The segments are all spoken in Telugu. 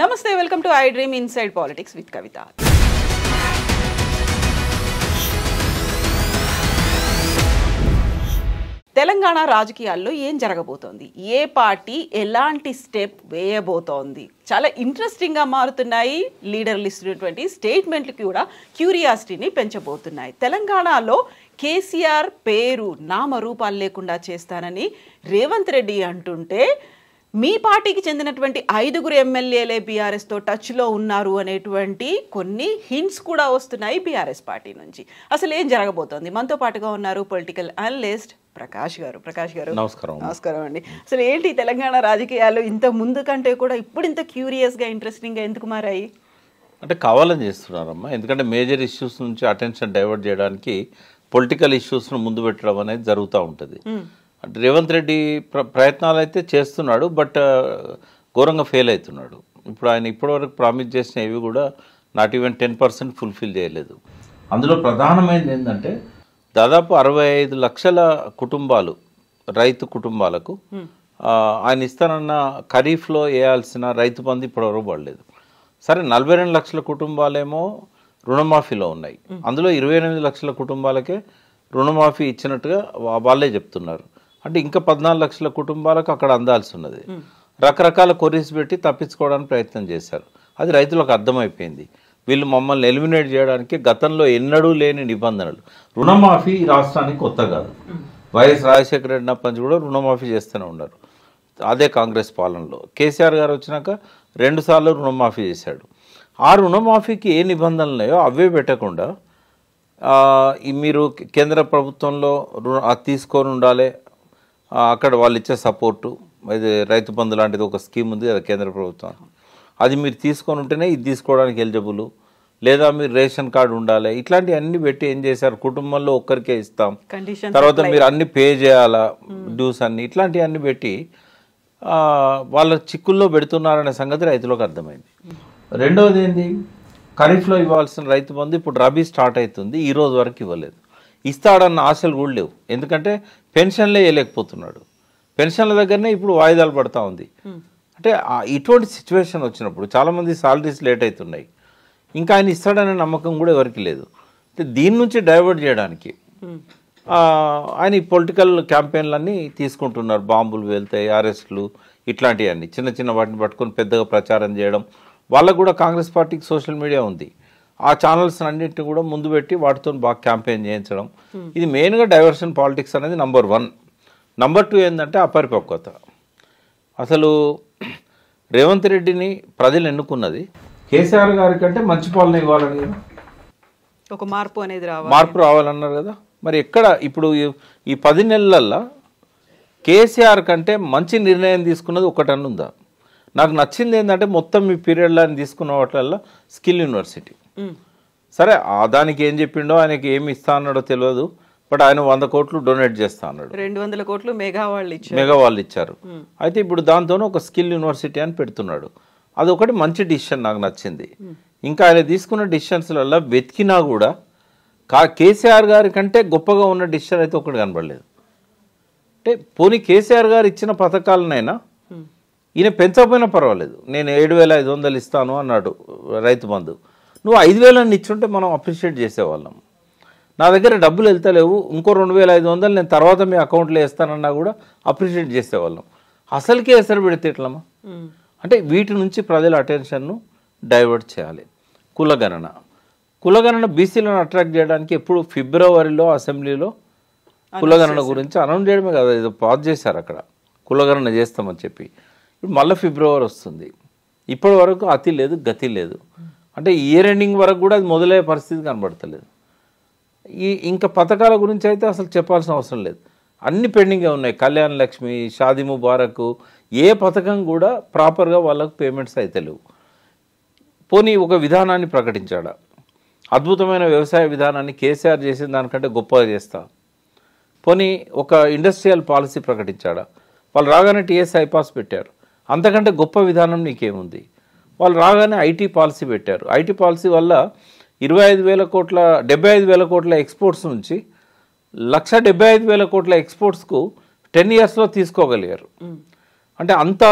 నమస్తే welcome to I dream inside politics with Kavitha Telangana రాజకీయాల్లో ఏం జరగబోతోంది ఏ పార్టీ ఎలాంటి స్టెప్ వేయబోతోంది చాలా ఇంట్రెస్టింగ్గా మారుతున్నాయి లీడర్లు ఇస్తున్నటువంటి స్టేట్మెంట్లు కూడా క్యూరియాసిటీని పెంచబోతున్నాయి తెలంగాణలో కేసీఆర్ పేరు నామరూపాలు లేకుండా చేస్తానని రేవంత్ రెడ్డి అంటుంటే మీ పార్టీకి చెందినటువంటి ఐదుగురు ఎమ్మెల్యేలే బీఆర్ఎస్తో టచ్లో ఉన్నారు అనేటువంటి కొన్ని హింట్స్ కూడా వస్తున్నాయి బీఆర్ఎస్ పార్టీ నుంచి అసలు ఏం జరగబోతోంది మనతో పాటుగా ఉన్నారు పొలిటికల్ అనలిస్ట్ ప్రకాష్ గారు ప్రకాష్ గారు నమస్కారం నమస్కారం అండి అసలు ఏంటి తెలంగాణ రాజకీయాలు ఇంత ముందు కంటే కూడా ఇప్పుడు ఇంత క్యూరియస్గా ఇంట్రెస్టింగ్గా ఎందుకు మారాయి అంటే కావాలని చేస్తున్నారమ్మా ఎందుకంటే మేజర్ ఇష్యూస్ నుంచి అటెన్షన్ డైవర్ట్ చేయడానికి పొలిటికల్ ఇష్యూస్ను ముందు పెట్టడం అనేది జరుగుతూ ఉంటుంది hmm. రేవంత్ రెడ్డి ప్ర ప్రయత్నాలు అయితే చేస్తున్నాడు బట్ ఘోరంగా ఫెయిల్ అవుతున్నాడు ఇప్పుడు ఆయన ఇప్పటివరకు ప్రామిస్ చేసిన ఇవి కూడా not even ten percent fulfil చేయలేదు అందులో ప్రధానమైనది ఏంటంటే దాదాపు అరవై ఐదు లక్షల కుటుంబాలు రైతు కుటుంబాలకు ఆయన ఇస్తానన్న ఖరీఫ్లో వేయాల్సిన రైతు బంధు ఇప్పటివరకు పడలేదు సరే నలభై రెండు లక్షల కుటుంబాలేమో రుణమాఫీలో ఉన్నాయి అందులో ఇరవై ఎనిమిది లక్షల కుటుంబాలకే రుణమాఫీ ఇచ్చినట్టుగా వాళ్ళే చెప్తున్నారు అంటే ఇంకా పద్నాలుగు లక్షల కుటుంబాలకు అక్కడ అందాల్సి ఉన్నది రకరకాల కొరీస్ పెట్టి తప్పించుకోవడానికి ప్రయత్నం చేశారు అది రైతులకు అర్థమైపోయింది వీళ్ళు మమ్మల్ని ఎలిమినేట్ చేయడానికి గతంలో ఎన్నడూ లేని నిబంధనలు రుణమాఫీ రాష్ట్రానికి కొత్త కాదు వైఎస్ రాజశేఖర రెడ్డి నప్పటి కూడా రుణమాఫీ చేస్తూనే ఉన్నారు అదే కాంగ్రెస్ పాలనలో కేసీఆర్ గారు వచ్చినాక రెండుసార్లు రుణమాఫీ చేశాడు ఆ రుణమాఫీకి ఏ నిబంధనలు ఉన్నాయో అవే పెట్టకుండా మీరు కేంద్ర ప్రభుత్వంలో రుణ తీసుకొని ఉండాలి అక్కడ వాళ్ళు ఇచ్చే సపోర్టు ఇది రైతు బంధు లాంటిది ఒక స్కీమ్ ఉంది అది కేంద్ర ప్రభుత్వం అది మీరు తీసుకొని ఉంటేనే ఇది తీసుకోవడానికి ఎలిజిబుల్ లేదా మీరు రేషన్ కార్డు ఉండాలి ఇట్లాంటివన్నీ అన్ని పెట్టి ఏం చేశారు కుటుంబంలో ఒక్కరికే ఇస్తాం తర్వాత మీరు అన్ని పే చేయాలా డ్యూస్ hmm. అన్ని ఇట్లాంటివి అన్ని పెట్టి వాళ్ళ చిక్కుల్లో పెడుతున్నారనే సంగతి రైతులకు అర్థమైంది రెండవది ఏంటి ఖరీఫ్లో ఇవ్వాల్సిన రైతు బంధు ఇప్పుడు రబీ స్టార్ట్ అవుతుంది ఈ రోజు వరకు ఇవ్వలేదు ఇస్తాడన్న ఆశలు కూడా లేవు ఎందుకంటే పెన్షన్లే వేయలేకపోతున్నాడు పెన్షన్ల దగ్గరనే ఇప్పుడు వాయిదాలు పడతా ఉంది అంటే ఇటువంటి సిచ్యువేషన్ వచ్చినప్పుడు చాలామంది సాలరీస్ లేట్ అవుతున్నాయి ఇంకా ఆయన ఇస్తాడనే నమ్మకం కూడా ఎవరికి లేదు అంటే దీని నుంచి డైవర్ట్ చేయడానికి ఆయన ఈ పొలిటికల్ క్యాంపెయిన్లన్నీ తీసుకుంటున్నారు బాంబులు వెళ్తాయి అరెస్టులు ఇట్లాంటివన్నీ చిన్న చిన్న వాటిని పట్టుకొని పెద్దగా ప్రచారం చేయడం వాళ్ళకు కూడా కాంగ్రెస్ పార్టీకి సోషల్ మీడియా ఉంది ఆ ఛానల్స్ అన్నింటిని కూడా ముందు పెట్టి వాటితో బాగా క్యాంపెయిన్ చేయించడం ఇది మెయిన్గా డైవర్షన్ పాలిటిక్స్ అనేది నంబర్ వన్ నంబర్ టూ ఏంటంటే అపరిపక్వత అసలు రేవంత్ రెడ్డిని ప్రజలు ఎన్నుకున్నది కేసీఆర్ గారి కంటే మంచి పాలన ఇవ్వాలని ఒక మార్పు అనేది రావాలి మార్పు రావాలన్నారు కదా మరి ఎక్కడ ఇప్పుడు ఈ పది నెలలల్లో కేసీఆర్ కంటే మంచి నిర్ణయం తీసుకున్నది ఒకటన్నుందా నాకు నచ్చింది ఏంటంటే మొత్తం ఈ పీరియడ్లో తీసుకున్న వాటిల్లో స్కిల్ యూనివర్సిటీ సరే దానికి ఏం చెప్పిండో ఆయనకి ఏమి ఇస్తా అన్నాడో తెలియదు బట్ ఆయన వంద కోట్లు డొనేట్ చేస్తా అన్నాడు రెండు వందల కోట్లు మెగా వాళ్ళు ఇచ్చారు మెగా వాళ్ళు ఇచ్చారు అయితే ఇప్పుడు దాంతోనే ఒక స్కిల్ యూనివర్సిటీ అని పెడుతున్నాడు అదొకటి మంచి డిసిషన్ నాకు నచ్చింది ఇంకా ఆయన తీసుకున్న డిసిషన్స్లలో వెతికినా కూడా కా కేసీఆర్ గారి కంటే గొప్పగా ఉన్న డిసిషన్ అయితే ఒకటి కనబడలేదు అంటే పోనీ కేసీఆర్ గారు ఇచ్చిన పథకాలనైనా ఈయన పెంచకపోయినా పర్వాలేదు నేను ఏడు వేల ఐదు వందలు ఇస్తాను అన్నాడు రైతు బంధు నువ్వు ఐదు వేలు అని ఇచ్చుంటే మనం అప్రిషియేట్ చేసేవాళ్ళం నా దగ్గర డబ్బులు వెళ్తలేవు ఇంకో రెండు వేల ఐదు వందలు నేను తర్వాత మీ అకౌంట్లో వేస్తానన్నా కూడా అప్రిషియేట్ చేసేవాళ్ళం అసలుకే ఎసరు పెడితే ఎట్లమ్మా అంటే వీటి నుంచి ప్రజల అటెన్షన్ను డైవర్ట్ చేయాలి కులగణన కులగణన బీసీలను అట్రాక్ట్ చేయడానికి ఎప్పుడు ఫిబ్రవరిలో అసెంబ్లీలో కులగణన గురించి అనౌన్స్ చేయడమే కదా ఏదో పాజ్ చేశారు అక్కడ కులగణన చేస్తామని చెప్పి ఇప్పుడు మళ్ళీ ఫిబ్రవరి వస్తుంది ఇప్పటి వరకు అతి లేదు గతి లేదు అంటే ఇయర్ ఎండింగ్ వరకు కూడా అది మొదలయ్యే పరిస్థితి కనబడతలేదు ఈ ఇంకా పథకాల గురించి అయితే అసలు చెప్పాల్సిన అవసరం లేదు అన్ని పెండింగ్గా ఉన్నాయి కళ్యాణ్ లక్ష్మి షాది ముబారక్ ఏ పథకం కూడా ప్రాపర్గా వాళ్ళకు పేమెంట్స్ అయితే లేవు పోనీ ఒక విధానాన్ని ప్రకటించాడా అద్భుతమైన వ్యవసాయ విధానాన్ని కేసీఆర్ చేసిన దానికంటే గొప్పగా చేస్తా పోనీ ఒక ఇండస్ట్రియల్ పాలసీ ప్రకటించాడా వాళ్ళు రాగానే టీఎస్ ఐపాస్ పెట్టారు అంతకంటే గొప్ప విధానం నీకేముంది వాళ్ళు రాగానే ఐటీ పాలసీ పెట్టారు ఐటీ పాలసీ వల్ల ఇరవై ఐదు వేల కోట్ల డెబ్బై ఐదు వేల కోట్ల ఎక్స్పోర్ట్స్ నుంచి లక్ష డెబ్బై ఐదు వేల కోట్ల ఎక్స్పోర్ట్స్కు టెన్ ఇయర్స్లో తీసుకోగలిగారు అంటే అంత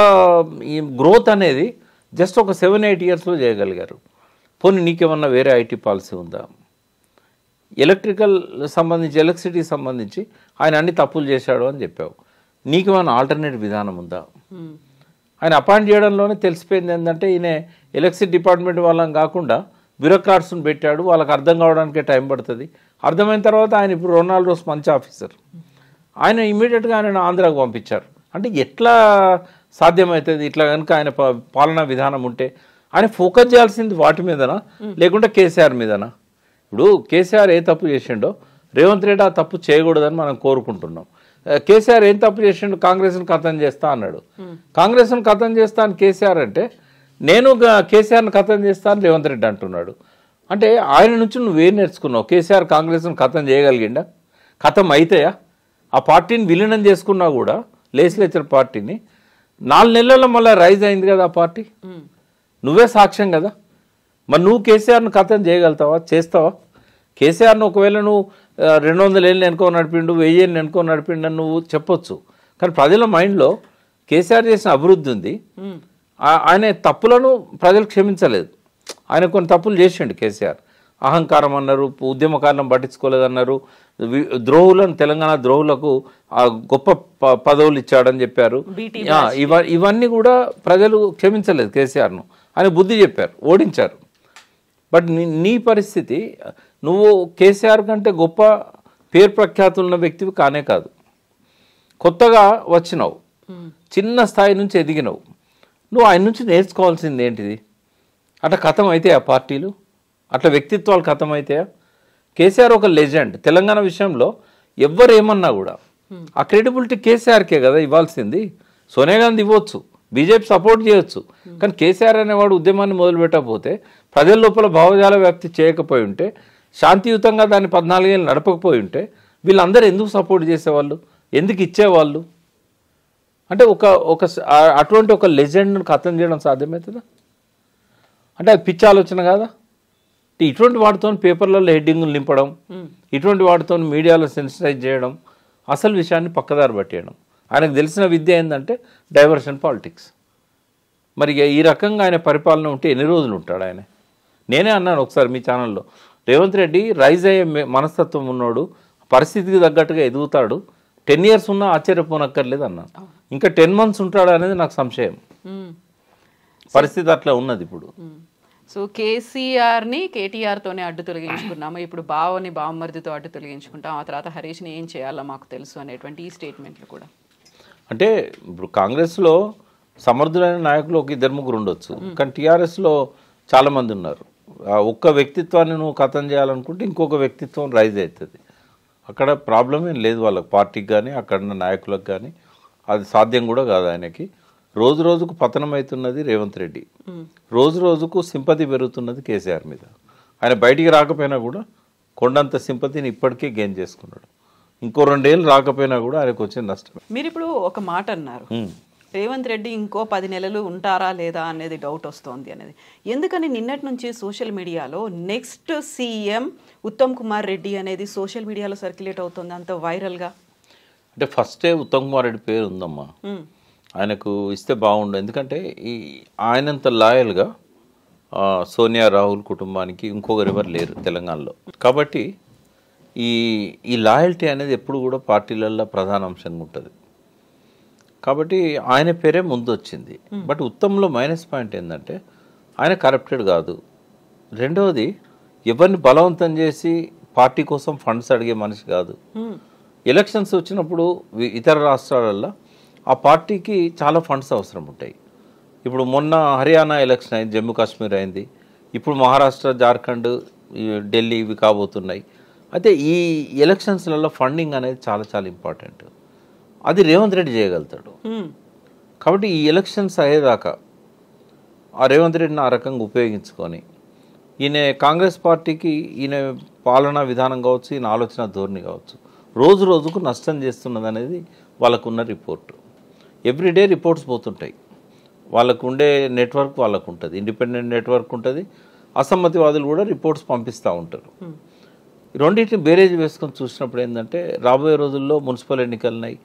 ఈ గ్రోత్ అనేది జస్ట్ ఒక సెవెన్ ఎయిట్ ఇయర్స్లో చేయగలిగారు పోనీ నీకేమన్నా వేరే ఐటీ పాలసీ ఉందా ఎలక్ట్రికల్ సంబంధించి ఎలక్ట్రిసిటీ సంబంధించి ఆయన అన్ని తప్పులు చేశాడు అని చెప్పావు నీకేమన్నా ఆల్టర్నేట్ విధానం ఉందా ఆయన అపాయింట్ చేయడంలోనే తెలిసిపోయింది ఏంటంటే ఈయన ఎలక్షన్ డిపార్ట్మెంట్ వాళ్ళని కాకుండా బ్యూరోక్రాట్స్ని పెట్టాడు వాళ్ళకి అర్థం కావడానికే టైం పడుతుంది అర్థమైన తర్వాత ఆయన ఇప్పుడు రొనాల్డోస్ మంచి ఆఫీసర్ ఆయన ఇమీడియట్గా ఆయన ఆంధ్రాకు పంపించారు అంటే ఎట్లా సాధ్యమవుతుంది ఇట్లా కనుక ఆయన పాలనా విధానం ఉంటే ఆయన ఫోకస్ చేయాల్సింది వాటి మీదనా లేకుంటే కేసీఆర్ మీదనా ఇప్పుడు కేసీఆర్ ఏ తప్పు చేసిండో రేవంత్ రెడ్డి ఆ తప్పు చేయకూడదని మనం కోరుకుంటున్నాం కేసీఆర్ ఏం తప్పు చేసిండు కాంగ్రెస్ను కథం చేస్తా అన్నాడు కాంగ్రెస్ను కథం చేస్తా అని కేసీఆర్ అంటే నేను కేసీఆర్ను కథం చేస్తా అని రేవంత్ రెడ్డి అంటున్నాడు అంటే ఆయన నుంచి నువ్వు ఏం నేర్చుకున్నావు కేసీఆర్ కాంగ్రెస్ను కథం చేయగలిగిండా కథం అవుతాయా ఆ పార్టీని విలీనం చేసుకున్నా కూడా లెజిస్లేచర్ పార్టీని నాలుగు నెలల్లో మళ్ళీ రైజ్ అయింది కదా ఆ పార్టీ నువ్వే సాక్ష్యం కదా మరి నువ్వు కేసీఆర్ను కథం చేయగలుగుతావా చేస్తావా కేసీఆర్ను ఒకవేళ నువ్వు రెండు వందల ఏళ్ళు వెనుకో నడిపిండు వెయ్యి ఏళ్ళు వెనుకో నడిపిండు అని నువ్వు చెప్పొచ్చు కానీ ప్రజల మైండ్లో కేసీఆర్ చేసిన అభివృద్ధి ఉంది ఆయన తప్పులను ప్రజలు క్షమించలేదు ఆయన కొన్ని తప్పులు చేసిండు కేసీఆర్ అహంకారం అన్నారు ఉద్యమకారులను పట్టించుకోలేదన్నారు ద్రోహులను తెలంగాణ ద్రోహులకు ఆ గొప్ప పదవులు ఇచ్చాడని చెప్పారు ఇవన్నీ కూడా ప్రజలు క్షమించలేదు కేసీఆర్ను ఆయన బుద్ధి చెప్పారు ఓడించారు బట్ నీ పరిస్థితి నువ్వు కేసీఆర్ కంటే గొప్ప పేరు ప్రఖ్యాతులున్న వ్యక్తివి కానే కాదు కొత్తగా వచ్చినావు చిన్న స్థాయి నుంచి ఎదిగినావు నువ్వు ఆయన నుంచి నేర్చుకోవాల్సింది ఏంటిది అట్లా కథం అయితే ఆ పార్టీలు అట్లా వ్యక్తిత్వాలు కథం అయితే కేసీఆర్ ఒక లెజెండ్ తెలంగాణ విషయంలో ఎవ్వరు ఏమన్నా కూడా ఆ క్రెడిబిలిటీ కేసీఆర్కే కదా ఇవ్వాల్సింది సోనియా గాంధీ ఇవ్వచ్చు బీజేపీ సపోర్ట్ చేయొచ్చు కానీ కేసీఆర్ అనేవాడు ఉద్యమాన్ని మొదలుపెట్టకపోతే ప్రజల లోపల భావజాల వ్యాప్తి చేయకపోయి ఉంటే శాంతియుతంగా దాన్ని పద్నాలుగేళ్ళు నడపకపోయి ఉంటే వీళ్ళందరూ ఎందుకు సపోర్ట్ చేసేవాళ్ళు ఎందుకు ఇచ్చేవాళ్ళు అంటే ఒక ఒక అటువంటి ఒక లెజెండ్ను కథం చేయడం సాధ్యమవుతుందా అంటే అది పిచ్చి ఆలోచన కాదా ఇటువంటి వాటితో పేపర్లలో హెడ్డింగ్లు నింపడం ఇటువంటి వాటితో మీడియాలో సెన్సిటైజ్ చేయడం అసలు విషయాన్ని పక్కదారి పట్టేయడం ఆయనకు తెలిసిన విద్య ఏంటంటే డైవర్షన్ పాలిటిక్స్ మరి ఈ రకంగా ఆయన పరిపాలన ఉంటే ఎన్ని రోజులు ఉంటాడు ఆయన నేనే అన్నాను ఒకసారి మీ ఛానల్లో రేవంత్ రెడ్డి రైజ్ అయ్యే మనస్తత్వం ఉన్నాడు పరిస్థితికి తగ్గట్టుగా ఎదుగుతాడు టెన్ ఇయర్స్ ఉన్నా ఆశ్చర్యపోనక్కర్లేదు అన్న ఇంకా టెన్ మంత్స్ ఉంటాడు అనేది నాకు సంశయం పరిస్థితి అట్లా ఉన్నది ఇప్పుడు సో కేసీఆర్ని కేటీఆర్తోనే అడ్డు తొలగించుకున్నాము ఇప్పుడు బావని బావమరిదితో అడ్డు తొలగించుకుంటాం ఆ తర్వాత హరీష్ని ఏం చేయాలో మాకు తెలుసు అనేటువంటి ఈ స్టేట్మెంట్లు కూడా అంటే ఇప్పుడు కాంగ్రెస్లో సమర్థులైన నాయకులు ఒక ఇద్దరు ముగ్గురు ఉండొచ్చు కానీ టీఆర్ఎస్లో చాలామంది ఉన్నారు ఆ ఒక్క వ్యక్తిత్వాన్ని నువ్వు కథం చేయాలనుకుంటే ఇంకొక వ్యక్తిత్వం రైజ్ అవుతుంది అక్కడ ప్రాబ్లం ఏం లేదు వాళ్ళకి పార్టీకి కానీ అక్కడ ఉన్న నాయకులకు కానీ అది సాధ్యం కూడా కాదు ఆయనకి రోజు రోజుకు పతనం అవుతున్నది రేవంత్ రెడ్డి రోజు రోజుకు సింపతి పెరుగుతున్నది కేసీఆర్ మీద ఆయన బయటికి రాకపోయినా కూడా కొండంత సింపతిని ఇప్పటికే గెయిన్ చేసుకున్నాడు ఇంకో రెండేళ్ళు రాకపోయినా కూడా ఆయనకు వచ్చే నష్టం మీరు ఇప్పుడు ఒక మాట అన్నారు రేవంత్ రెడ్డి ఇంకో పది నెలలు ఉంటారా లేదా అనేది డౌట్ వస్తోంది అనేది ఎందుకని నిన్నటి నుంచి సోషల్ మీడియాలో నెక్స్ట్ సీఎం ఉత్తమ్ కుమార్ రెడ్డి అనేది సోషల్ మీడియాలో సర్క్యులేట్ అవుతుంది అంత వైరల్గా అంటే ఫస్టే ఉత్తమ్ కుమార్ రెడ్డి పేరు ఉందమ్మా ఆయనకు ఇస్తే బాగుండు ఎందుకంటే ఈ ఆయనంత లాయల్గా సోనియా రాహుల్ కుటుంబానికి ఇంకొకరు ఎవరు లేరు తెలంగాణలో కాబట్టి ఈ ఈ లాయల్టీ అనేది ఎప్పుడు కూడా పార్టీలల్లో ప్రధాన అంశంగా ఉంటుంది కాబట్టి ఆయన పేరే ముందు వచ్చింది hmm. బట్ ఉత్తమ్లో మైనస్ పాయింట్ ఏంటంటే ఆయన కరప్టెడ్ కాదు రెండవది ఎవరిని బలవంతం చేసి పార్టీ కోసం ఫండ్స్ అడిగే మనిషి కాదు hmm. ఎలక్షన్స్ వచ్చినప్పుడు ఇతర రాష్ట్రాలలో ఆ పార్టీకి చాలా ఫండ్స్ అవసరం ఉంటాయి ఇప్పుడు మొన్న హర్యానా ఎలక్షన్ అయింది జమ్మూ కాశ్మీర్ అయింది ఇప్పుడు మహారాష్ట్ర జార్ఖండ్ ఢిల్లీ ఇవి కాబోతున్నాయి అయితే ఈ ఎలక్షన్స్లలో ఫండింగ్ అనేది చాలా చాలా ఇంపార్టెంట్ అది రేవంత్ రెడ్డి చేయగలుగుతాడు కాబట్టి ఈ ఎలక్షన్స్ అయ్యేదాకా ఆ రేవంత్ రెడ్డిని ఆ రకంగా ఉపయోగించుకొని ఈయన కాంగ్రెస్ పార్టీకి ఈయన పాలనా విధానం కావచ్చు ఈయన ఆలోచన ధోరణి కావచ్చు రోజు రోజుకు నష్టం చేస్తున్నది అనేది వాళ్ళకున్న రిపోర్టు ఎవ్రీడే రిపోర్ట్స్ పోతుంటాయి వాళ్ళకు ఉండే నెట్వర్క్ వాళ్ళకు ఉంటుంది ఇండిపెండెంట్ నెట్వర్క్ ఉంటుంది అసమ్మతివాదులు కూడా రిపోర్ట్స్ పంపిస్తూ ఉంటారు రెండింటిని బేరేజ్ వేసుకొని చూసినప్పుడు ఏంటంటే రాబోయే రోజుల్లో మున్సిపల్ ఎన్నికలున్నాయి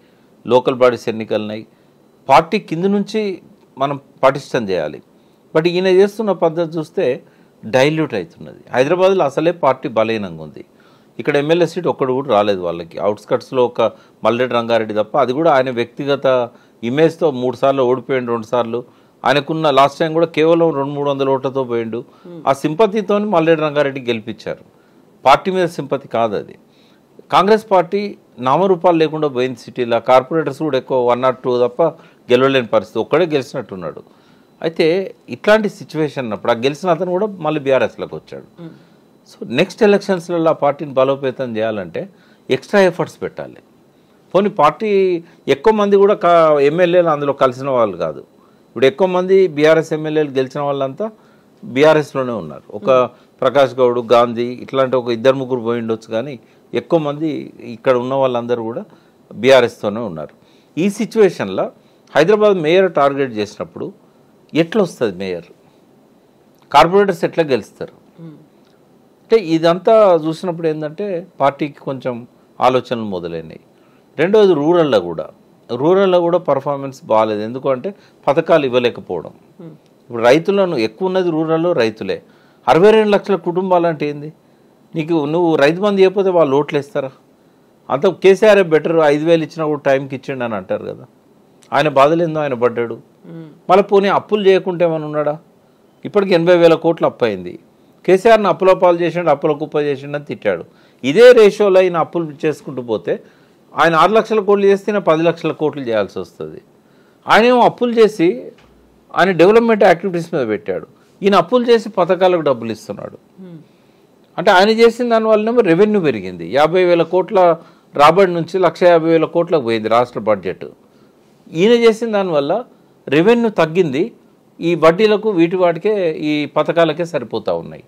లోకల్ బాడీస్ ఎన్నికలున్నాయి పార్టీ కింద నుంచి మనం పటిష్టం చేయాలి బట్ ఈయన చేస్తున్న పద్ధతి చూస్తే డైల్యూట్ అవుతున్నది హైదరాబాద్లో అసలే పార్టీ బలహీనంగా ఉంది ఇక్కడ ఎమ్మెల్యే సీట్ ఒక్కడు కూడా రాలేదు వాళ్ళకి అవుట్స్కట్స్లో ఒక మల్లెడ్డి రంగారెడ్డి తప్ప అది కూడా ఆయన వ్యక్తిగత ఇమేజ్తో మూడు సార్లు ఓడిపోయిండు రెండు సార్లు ఆయనకున్న లాస్ట్ టైం కూడా కేవలం రెండు మూడు వందల ఓట్లతో పోయిండు ఆ సింపతితో మల్లెడ్డి రంగారెడ్డి గెలిపించారు పార్టీ మీద సింపతి కాదు అది కాంగ్రెస్ పార్టీ నామరూపాలు లేకుండా పోయింది సిటీలో కార్పొరేటర్స్ కూడా ఎక్కువ వన్ ఆర్ టూ తప్ప గెలవలేని పరిస్థితి ఒక్కడే గెలిచినట్టున్నాడు అయితే ఇట్లాంటి సిచ్యువేషన్ అప్పుడు ఆ గెలిచిన అతను కూడా మళ్ళీ బీఆర్ఎస్లోకి వచ్చాడు సో నెక్స్ట్ ఎలక్షన్స్లలో ఆ పార్టీని బలోపేతం చేయాలంటే ఎక్స్ట్రా ఎఫర్ట్స్ పెట్టాలి పోనీ పార్టీ ఎక్కువ మంది కూడా కా ఎమ్మెల్యేలు అందులో కలిసిన వాళ్ళు కాదు ఇప్పుడు ఎక్కువ మంది బీఆర్ఎస్ ఎమ్మెల్యేలు గెలిచిన వాళ్ళంతా బీఆర్ఎస్లోనే ఉన్నారు ఒక ప్రకాష్ గౌడ్ గాంధీ ఇట్లాంటి ఒక ఇద్దరు ముగ్గురు పోయిండొచ్చు కానీ ఎక్కువ మంది ఇక్కడ ఉన్న వాళ్ళందరూ కూడా బీఆర్ఎస్తోనే ఉన్నారు ఈ సిచ్యువేషన్లో హైదరాబాద్ మేయర్ టార్గెట్ చేసినప్పుడు ఎట్లా వస్తుంది మేయర్ కార్పొరేటర్స్ ఎట్లా గెలుస్తారు అంటే ఇదంతా చూసినప్పుడు ఏంటంటే పార్టీకి కొంచెం ఆలోచనలు మొదలైనాయి రెండోది రూరల్లో కూడా రూరల్లో కూడా పర్ఫార్మెన్స్ బాగాలేదు ఎందుకంటే పథకాలు ఇవ్వలేకపోవడం ఇప్పుడు రైతులను ఎక్కువ ఉన్నది రూరల్లో రైతులే అరవై రెండు లక్షల కుటుంబాలు అంటే ఏంది నీకు నువ్వు రైతు బంధు చేయకపోతే వాళ్ళు ఓట్లు వేస్తారా అంత కేసీఆర్ బెటర్ ఐదు వేలు ఇచ్చినా కూడా టైంకి ఇచ్చిండు అని అంటారు కదా ఆయన బాధలేందో ఆయన పడ్డాడు మళ్ళీ పోనీ అప్పులు చేయకుంటే ఏమైనా ఉన్నాడా ఇప్పటికి ఎనభై వేల కోట్లు అప్పు అయింది కేసీఆర్ని అప్పుల పాలు చేసిండు అప్పుల కుప్ప చేసిండు అని తిట్టాడు ఇదే రేషియోలో ఆయన అప్పులు చేసుకుంటూ పోతే ఆయన ఆరు లక్షల కోట్లు చేస్తే నేను పది లక్షల కోట్లు చేయాల్సి వస్తుంది ఆయన ఏమో అప్పులు చేసి ఆయన డెవలప్మెంట్ యాక్టివిటీస్ మీద పెట్టాడు ఈయన అప్పులు చేసి పథకాలకు డబ్బులు ఇస్తున్నాడు అంటే ఆయన చేసిన దానివల్లనేమో రెవెన్యూ పెరిగింది యాభై వేల కోట్ల రాబడి నుంచి లక్ష యాభై వేల కోట్లకు పోయింది రాష్ట్ర బడ్జెట్ ఈయన చేసిన దానివల్ల రెవెన్యూ తగ్గింది ఈ వడ్డీలకు వీటి వాటికే ఈ పథకాలకే సరిపోతూ ఉన్నాయి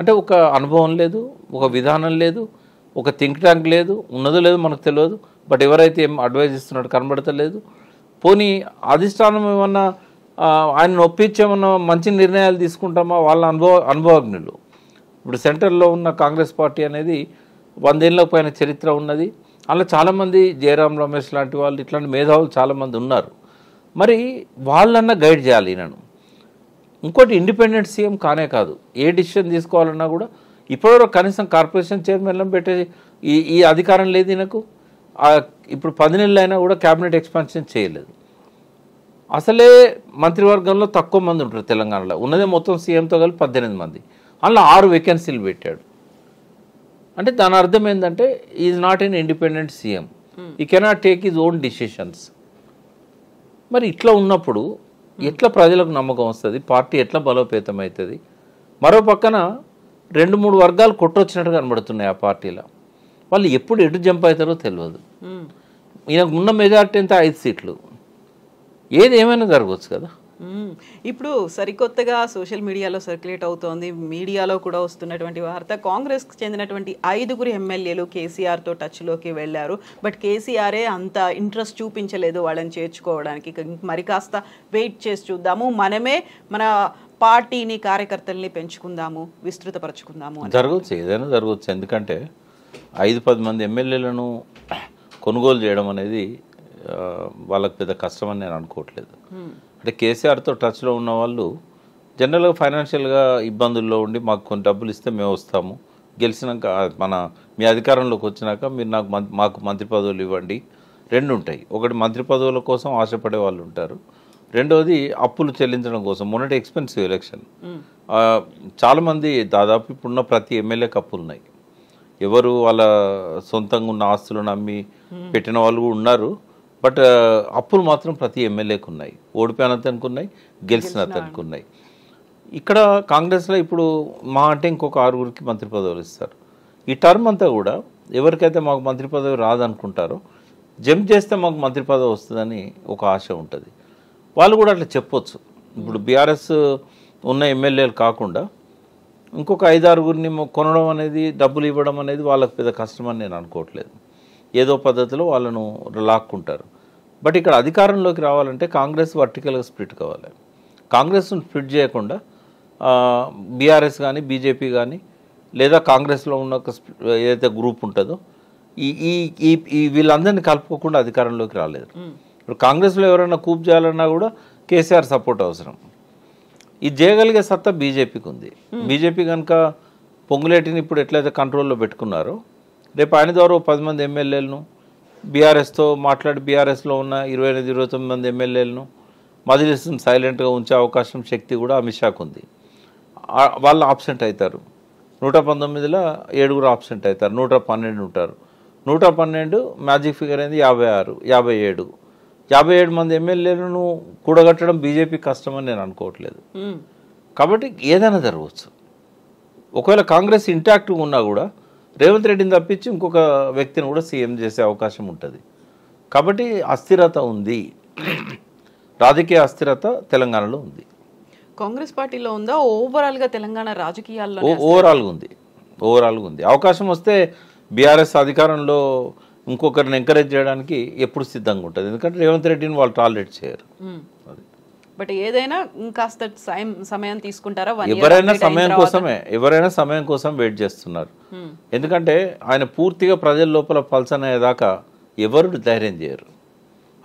అంటే ఒక అనుభవం లేదు ఒక విధానం లేదు ఒక థింక్ ట్యాంక్ లేదు ఉన్నదో లేదో మనకు తెలియదు బట్ ఎవరైతే ఏం అడ్వైజ్ ఇస్తున్నాడు కనబడతలేదు పోనీ అధిష్టానం ఏమన్నా ఆయన నొప్పించేమన్నా మంచి నిర్ణయాలు తీసుకుంటామా వాళ్ళ అనుభవ అనుభవజ్ఞులు ఇప్పుడు సెంటర్లో ఉన్న కాంగ్రెస్ పార్టీ అనేది వందేళ్ళ పైన చరిత్ర ఉన్నది అలా చాలామంది జయరామ్ రమేష్ లాంటి వాళ్ళు ఇట్లాంటి మేధావులు చాలామంది ఉన్నారు మరి వాళ్ళన్నా గైడ్ చేయాలి నన్ను ఇంకోటి ఇండిపెండెంట్ సీఎం కానే కాదు ఏ డిసిషన్ తీసుకోవాలన్నా కూడా ఇప్పటివరకు కనీసం కార్పొరేషన్ చైర్మన్లం పెట్టే ఈ ఈ అధికారం లేదు ఈయనకు ఇప్పుడు పది నెలలు అయినా కూడా క్యాబినెట్ ఎక్స్పాన్షన్ చేయలేదు అసలే మంత్రివర్గంలో తక్కువ మంది ఉంటారు తెలంగాణలో ఉన్నదే మొత్తం సీఎంతో కలిపి పద్దెనిమిది మంది అందులో ఆరు వేకెన్సీలు పెట్టాడు అంటే దాని అర్థం ఏంటంటే he's not an independent CM he cannot take his own decisions మరి ఇట్లా ఉన్నప్పుడు hmm. ఎట్లా ప్రజలకు నమ్మకం వస్తుంది పార్టీ ఎట్లా బలోపేతం అవుతుంది మరో పక్కన రెండు మూడు వర్గాలు కొట్టొచ్చినట్టు కనబడుతున్నాయి ఆ పార్టీలో వాళ్ళు ఎప్పుడు ఎటు జంప్ అవుతారో తెలియదు hmm. ఈయనకు ఉన్న మెజార్టీ అంతా ఐదు సీట్లు ఏది ఏమైనా జరగవచ్చు కదా ఇప్పుడు సరికొత్తగా సోషల్ మీడియాలో సర్క్యులేట్ అవుతోంది మీడియాలో కూడా వస్తున్నటువంటి వార్త కాంగ్రెస్కి చెందినటువంటి ఐదుగురు ఎమ్మెల్యేలు కేసీఆర్తో టచ్లోకి వెళ్ళారు బట్ కేసీఆరే అంత ఇంట్రెస్ట్ చూపించలేదు వాళ్ళని చేర్చుకోవడానికి మరి కాస్త వెయిట్ చేసి చూద్దాము మనమే మన పార్టీని కార్యకర్తల్ని పెంచుకుందాము విస్తృతపరచుకుందాము జరగవచ్చు ఏదైనా జరగవచ్చు ఎందుకంటే ఐదు పది మంది ఎమ్మెల్యేలను కొనుగోలు చేయడం అనేది వాళ్ళకి పెద్ద కష్టం అని నేను అనుకోవట్లేదు అంటే కేసీఆర్తో టచ్లో ఉన్న వాళ్ళు జనరల్గా ఫైనాన్షియల్గా ఇబ్బందుల్లో ఉండి మాకు కొన్ని డబ్బులు ఇస్తే మేము వస్తాము గెలిచినాక మన మీ అధికారంలోకి వచ్చినాక మీరు నాకు మాకు మంత్రి పదవులు ఇవ్వండి రెండు ఉంటాయి ఒకటి మంత్రి పదవుల కోసం ఆశపడే వాళ్ళు ఉంటారు రెండోది అప్పులు చెల్లించడం కోసం మొన్నటి ఎక్స్పెన్సివ్ ఎలక్షన్ చాలామంది దాదాపు ఇప్పుడున్న ప్రతి ఎమ్మెల్యేకి అప్పులు ఉన్నాయి ఎవరు వాళ్ళ సొంతంగా ఉన్న ఆస్తులను అమ్మి పెట్టిన వాళ్ళు ఉన్నారు బట్ అప్పులు మాత్రం ప్రతి ఎమ్మెల్యేకు ఉన్నాయి ఓడిపోయినంతకు ఉన్నాయి గెలిచినంతకు ఉన్నాయి ఇక్కడ కాంగ్రెస్లో ఇప్పుడు మా అంటే ఇంకొక ఆరుగురికి మంత్రి పదవులు ఇస్తారు ఈ టర్మ్ అంతా కూడా ఎవరికైతే మాకు మంత్రి పదవి రాదనుకుంటారో జంప్ చేస్తే మాకు మంత్రి పదవి వస్తుందని ఒక ఆశ ఉంటుంది వాళ్ళు కూడా అట్లా చెప్పొచ్చు ఇప్పుడు బీఆర్ఎస్ ఉన్న ఎమ్మెల్యేలు కాకుండా ఇంకొక ఐదారుగురిని కొనడం అనేది డబ్బులు ఇవ్వడం అనేది వాళ్ళకి పెద్ద కష్టం అని నేను అనుకోవట్లేదు ఏదో పద్ధతిలో వాళ్ళను లాక్కుంటారు బట్ ఇక్కడ అధికారంలోకి రావాలంటే కాంగ్రెస్ వర్టికల్గా స్ప్లిట్ కావాలి కాంగ్రెస్ను స్ప్లిట్ చేయకుండా బీఆర్ఎస్ కానీ బీజేపీ కానీ లేదా కాంగ్రెస్లో ఉన్న ఒక ఏదైతే గ్రూప్ ఉంటుందో ఈ ఈ ఈ వీళ్ళందరినీ కలుపుకోకుండా అధికారంలోకి రాలేదు ఇప్పుడు కాంగ్రెస్లో ఎవరైనా కూప్ చేయాలన్నా కూడా కేసీఆర్ సపోర్ట్ అవసరం ఇది చేయగలిగే సత్తా బీజేపీకి ఉంది బీజేపీ కనుక పొంగులేటిని ఇప్పుడు ఎట్లయితే కంట్రోల్లో పెట్టుకున్నారో రేపు ఆయన ద్వారా పది మంది ఎమ్మెల్యేలను బీఆర్ఎస్తో మాట్లాడి బీఆర్ఎస్లో ఉన్న ఇరవై ఐదు ఇరవై తొమ్మిది మంది ఎమ్మెల్యేలను మజిలిస్ని సైలెంట్గా ఉంచే అవకాశం శక్తి కూడా అమిత్ షాకు ఉంది వాళ్ళు ఆబ్సెంట్ అవుతారు నూట పంతొమ్మిదిలో ఏడుగురు ఆబ్సెంట్ అవుతారు నూట పన్నెండు ఉంటారు నూట పన్నెండు మ్యాజిక్ ఫిగర్ అయింది యాభై ఆరు యాభై ఏడు యాభై ఏడు మంది ఎమ్మెల్యేలను కూడగట్టడం బీజేపీ కష్టమని నేను అనుకోవట్లేదు కాబట్టి ఏదైనా జరగవచ్చు ఒకవేళ కాంగ్రెస్ ఇంటాక్ట్గా ఉన్నా కూడా రేవంత్ రెడ్డిని తప్పించి ఇంకొక వ్యక్తిని కూడా సీఎం చేసే అవకాశం ఉంటుంది కాబట్టి అస్థిరత ఉంది రాజకీయ అస్థిరత తెలంగాణలో ఉంది కాంగ్రెస్ పార్టీలో ఉందా ఓవరాల్గా తెలంగాణ రాజకీయాల్లో ఓవరాల్గా ఉంది ఓవరాల్గా ఉంది అవకాశం వస్తే బీఆర్ఎస్ అధికారంలో ఇంకొకరిని ఎంకరేజ్ చేయడానికి ఎప్పుడు సిద్ధంగా ఉంటుంది ఎందుకంటే రేవంత్ రెడ్డిని వాళ్ళు టాలరేట్ చేయరు అది బట్ ఏదైనా ఇంకాస్త సమయం తీసుకుంటారా ఎవరైనా సమయం కోసమే ఎవరైనా సమయం కోసం వెయిట్ చేస్తున్నారు ఎందుకంటే ఆయన పూర్తిగా ప్రజల లోపల పల్సన్ అయ్యేదాకా ఎవరు ధైర్యం చేయరు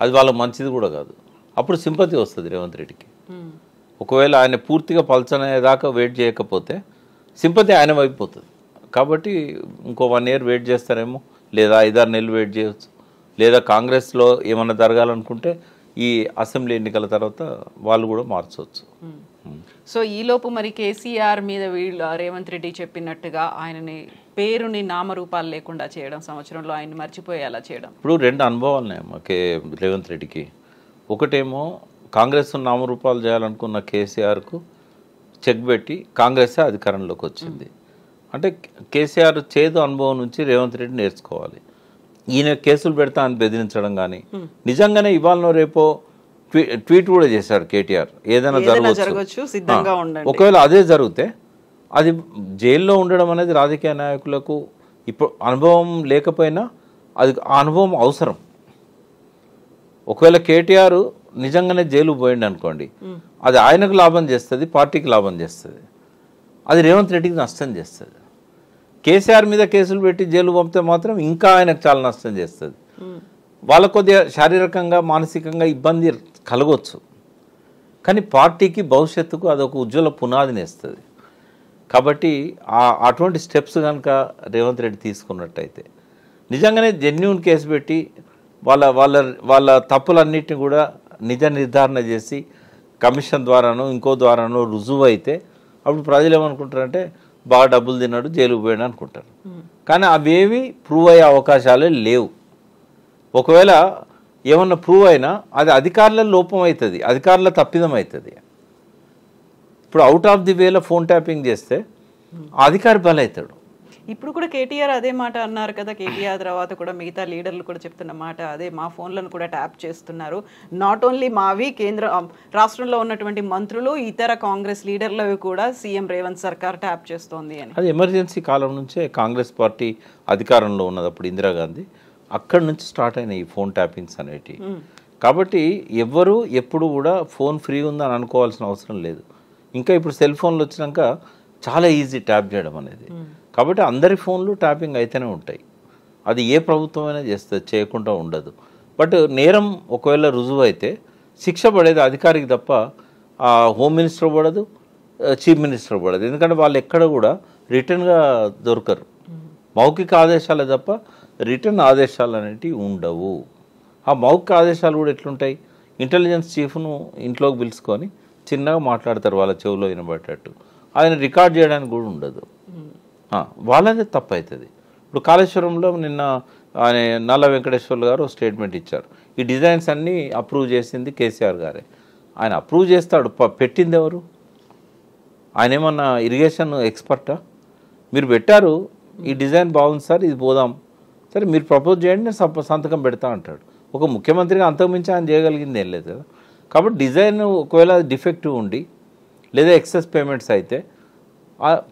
అది వాళ్ళ మంచిది కూడా కాదు అప్పుడు సింపతి వస్తుంది రేవంత్ రెడ్డికి ఒకవేళ ఆయన పూర్తిగా పల్సన్ అయ్యేదాకా వెయిట్ చేయకపోతే సింపతి ఆయన వైపు పోతుంది కాబట్టి ఇంకో వన్ ఇయర్ వెయిట్ చేస్తారేమో లేదా ఐదారు నెలలు వెయిట్ చేయవచ్చు లేదా కాంగ్రెస్లో ఏమైనా జరగాలనుకుంటే ఈ అసెంబ్లీ ఎన్నికల తర్వాత వాళ్ళు కూడా మార్చవచ్చు సో hmm. hmm. ఈలోపు మరి కేసీఆర్ మీద వీళ్ళు రేవంత్ రెడ్డి చెప్పినట్టుగా ఆయనని పేరుని నామరూపాలు లేకుండా చేయడం సంవత్సరంలో ఆయన మర్చిపోయేలా చేయడం ఇప్పుడు రెండు అనుభవాలు ఉన్నాయి రేవంత్ రెడ్డికి ఒకటేమో కాంగ్రెస్ నామరూపాలు చేయాలనుకున్న కేసీఆర్కు చెక్ పెట్టి కాంగ్రెస్ అధికారంలోకి వచ్చింది hmm. అంటే కేసీఆర్ చేదు అనుభవం నుంచి రేవంత్ రెడ్డి నేర్చుకోవాలి ఈయన కేసులు పెడతా అని బెదిరించడం కానీ నిజంగానే ఇవాళనో రేపో ట్వీట్ కూడా చేశారు కేటీఆర్ ఏదైనా జరగవచ్చు ఒకవేళ అదే జరిగితే అది జైల్లో ఉండడం అనేది రాజకీయ నాయకులకు ఇప్పుడు అనుభవం లేకపోయినా అది అనుభవం అవసరం ఒకవేళ కేటీఆర్ నిజంగానే జైలు పోయింది అనుకోండి అది ఆయనకు లాభం చేస్తుంది పార్టీకి లాభం చేస్తుంది అది రేవంత్ రెడ్డికి నష్టం చేస్తుంది కేసీఆర్ మీద కేసులు పెట్టి జైలు పంపితే మాత్రం ఇంకా ఆయనకు చాలా నష్టం చేస్తుంది వాళ్ళ కొద్దిగా శారీరకంగా మానసికంగా ఇబ్బంది కలగవచ్చు కానీ పార్టీకి భవిష్యత్తుకు అదొక ఉజ్వల పునాదిని ఇస్తుంది కాబట్టి ఆ అటువంటి స్టెప్స్ కనుక రేవంత్ రెడ్డి తీసుకున్నట్టయితే నిజంగానే జెన్యున్ కేసు పెట్టి వాళ్ళ వాళ్ళ వాళ్ళ తప్పులన్నింటినీ కూడా నిజ నిర్ధారణ చేసి కమిషన్ ద్వారానో ఇంకో ద్వారానో రుజువు అయితే అప్పుడు ప్రజలు ఏమనుకుంటారంటే బాగా డబ్బులు తిన్నాడు జైలుకు పోయాడు అనుకుంటారు కానీ అవేవి ప్రూవ్ అయ్యే అవకాశాలే లేవు ఒకవేళ ఏమన్నా ప్రూవ్ అయినా అది అధికారుల లోపం అవుతుంది అధికారుల తప్పిదం అవుతుంది ఇప్పుడు అవుట్ ఆఫ్ ది వేలో ఫోన్ ట్యాపింగ్ చేస్తే అధికారి బలవుతాడు ఇప్పుడు కూడా కేటీఆర్ అదే మాట అన్నారు కదా కేటీఆర్ తర్వాత కూడా మిగతా లీడర్లు కూడా చెప్తున్న మాట అదే మా ఫోన్లను కూడా ట్యాప్ చేస్తున్నారు నాట్ ఓన్లీ మావి కేంద్ర రాష్ట్రంలో ఉన్నటువంటి మంత్రులు ఇతర కాంగ్రెస్ లీడర్లవి కూడా సీఎం రేవంత్ సర్కార్ ట్యాప్ చేస్తోంది అని అది ఎమర్జెన్సీ కాలం నుంచే కాంగ్రెస్ పార్టీ అధికారంలో ఉన్నదప్పుడు ఇందిరాగాంధీ అక్కడి నుంచి స్టార్ట్ అయిన ఈ ఫోన్ ట్యాపింగ్స్ అనేటివి కాబట్టి ఎవ్వరూ ఎప్పుడు కూడా ఫోన్ ఫ్రీ ఉందని అనుకోవాల్సిన అవసరం లేదు ఇంకా ఇప్పుడు సెల్ ఫోన్లు వచ్చినాక చాలా ఈజీ ట్యాప్ చేయడం అనేది కాబట్టి అందరి ఫోన్లు ట్యాపింగ్ అయితేనే ఉంటాయి అది ఏ ప్రభుత్వమైనా చేస్తే చేయకుండా ఉండదు బట్ నేరం ఒకవేళ రుజువు అయితే శిక్ష పడేది అధికారికి తప్ప ఆ హోమ్ మినిస్టర్ పడదు చీఫ్ మినిస్టర్ పడదు ఎందుకంటే వాళ్ళు ఎక్కడ కూడా రిటర్న్గా దొరకరు మౌఖిక ఆదేశాలే తప్ప రిటర్న్ ఆదేశాలు అనేటివి ఉండవు ఆ మౌఖిక ఆదేశాలు కూడా ఎట్లుంటాయి ఇంటెలిజెన్స్ చీఫ్ను ఇంట్లోకి పిలుచుకొని చిన్నగా మాట్లాడతారు వాళ్ళ చెవిలో వినబడేటట్టు ఆయన రికార్డ్ చేయడానికి కూడా ఉండదు వాళ్ళదే తప్పు అవుతుంది ఇప్పుడు కాళేశ్వరంలో నిన్న ఆయన నల్ల వెంకటేశ్వర్లు గారు స్టేట్మెంట్ ఇచ్చారు ఈ డిజైన్స్ అన్నీ అప్రూవ్ చేసింది కేసీఆర్ గారే ఆయన అప్రూవ్ చేస్తాడు పెట్టింది ఎవరు ఆయన ఏమన్నా ఇరిగేషన్ ఎక్స్పర్టా మీరు పెట్టారు ఈ డిజైన్ బాగుంది సార్ ఇది పోదాం సరే మీరు ప్రపోజ్ చేయండి నేను సంతకం పెడతా అంటాడు ఒక ముఖ్యమంత్రిగా అంతకుమించి ఆయన చేయగలిగింది ఏం లేదు కదా కాబట్టి డిజైన్ ఒకవేళ డిఫెక్టివ్ ఉండి లేదా ఎక్సెస్ పేమెంట్స్ అయితే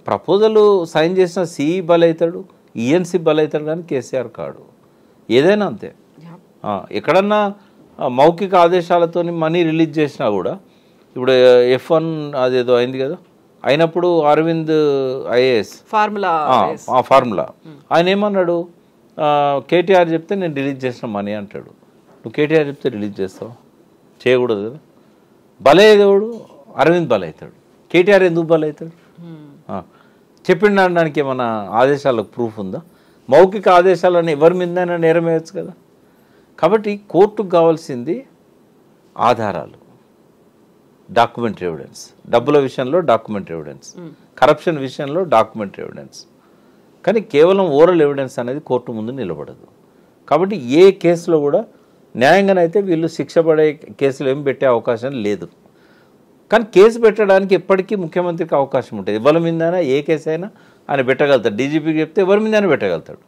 ప్రపోజల్ సైన్ చేసిన సిఈ బలవుతాడు ఈఎన్సీ బలవుతాడు కానీ కేసీఆర్ కాడు ఏదైనా అంతే ఎక్కడన్నా మౌఖిక ఆదేశాలతో మనీ రిలీజ్ చేసినా కూడా ఇప్పుడు ఎఫ్ వన్ అదేదో అయింది కదా అయినప్పుడు అరవింద్ ఐఏఎస్ ఫార్ములా ఆ ఫార్ములా ఆయన ఏమన్నాడు కేటీఆర్ చెప్తే నేను రిలీజ్ చేసిన మనీ అంటాడు నువ్వు కేటీఆర్ చెప్తే రిలీజ్ చేస్తావు చేయకూడదు కదా బలయ్యేదేవుడు అరవింద్ బలవుతాడు కేటీఆర్ ఎందుకు బలవుతాడు చెప్పిండ అనడానికి ఏమైనా ఆదేశాలకు ప్రూఫ్ ఉందా మౌఖిక ఆదేశాలను ఎవరి మీదైనా నెరవేయచ్చు కదా కాబట్టి కోర్టుకు కావాల్సింది ఆధారాలు డాక్యుమెంట్ ఎవిడెన్స్ డబ్బుల విషయంలో డాక్యుమెంట్ ఎవిడెన్స్ కరప్షన్ విషయంలో డాక్యుమెంట్ ఎవిడెన్స్ కానీ కేవలం ఓరల్ ఎవిడెన్స్ అనేది కోర్టు ముందు నిలబడదు కాబట్టి ఏ కేసులో కూడా న్యాయంగానైతే వీళ్ళు శిక్ష పడే కేసులు ఏమి పెట్టే అవకాశం లేదు కానీ కేసు పెట్టడానికి ఎప్పటికీ ముఖ్యమంత్రికి అవకాశం ఉంటుంది ఎవరి మీదైనా ఏ కేసు అయినా ఆయన పెట్టగలుగుతాడు డీజీపీకి చెప్తే ఎవరి మీదైనా పెట్టగలుగుతాడు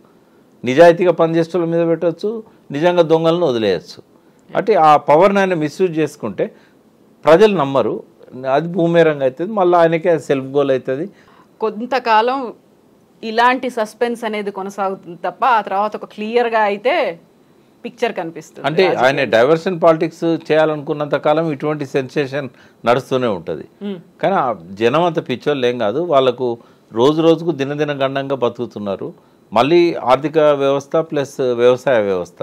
నిజాయితీగా పనిచేస్తున్న మీద పెట్టవచ్చు నిజంగా దొంగలను వదిలేయచ్చు అంటే ఆ పవర్ని ఆయన మిస్యూజ్ చేసుకుంటే ప్రజలు నమ్మరు అది భూమేరంగా అవుతుంది మళ్ళీ ఆయనకే సెల్ఫ్ గోల్ అవుతుంది కొంతకాలం ఇలాంటి సస్పెన్స్ అనేది కొనసాగుతుంది తప్ప ఆ తర్వాత ఒక క్లియర్గా అయితే పిక్చర్ కనిపిస్తుంది అంటే ఆయన డైవర్షన్ పాలిటిక్స్ చేయాలనుకున్నంత కాలం ఇటువంటి సెన్సేషన్ నడుస్తూనే ఉంటుంది కానీ ఆ జనం అంత పిచ్చోళ్ళు ఏం కాదు వాళ్ళకు రోజు రోజుకు దినదిన గండంగా బతుకుతున్నారు మళ్ళీ ఆర్థిక వ్యవస్థ ప్లస్ వ్యవసాయ వ్యవస్థ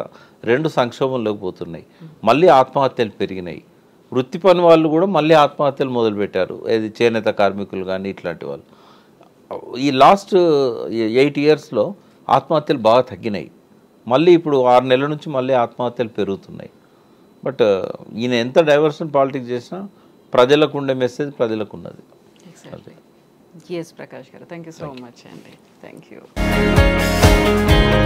రెండు సంక్షోభంలోకి పోతున్నాయి మళ్ళీ ఆత్మహత్యలు పెరిగినాయి వృత్తి పని వాళ్ళు కూడా మళ్ళీ ఆత్మహత్యలు మొదలుపెట్టారు ఏది చేనేత కార్మికులు కానీ ఇట్లాంటి వాళ్ళు ఈ లాస్ట్ ఎయిట్ ఇయర్స్లో ఆత్మహత్యలు బాగా తగ్గినాయి మళ్ళీ ఇప్పుడు ఆరు నెలల నుంచి మళ్ళీ ఆత్మహత్యలు పెరుగుతున్నాయి బట్ uh, ఈయన ఎంత డైవర్షన్ పాలిటిక్స్ చేసినా ప్రజలకు ఉండే మెసేజ్ ప్రజలకు ఉన్నది S Prakash garu thank you so much అండి థ్యాంక్ యూ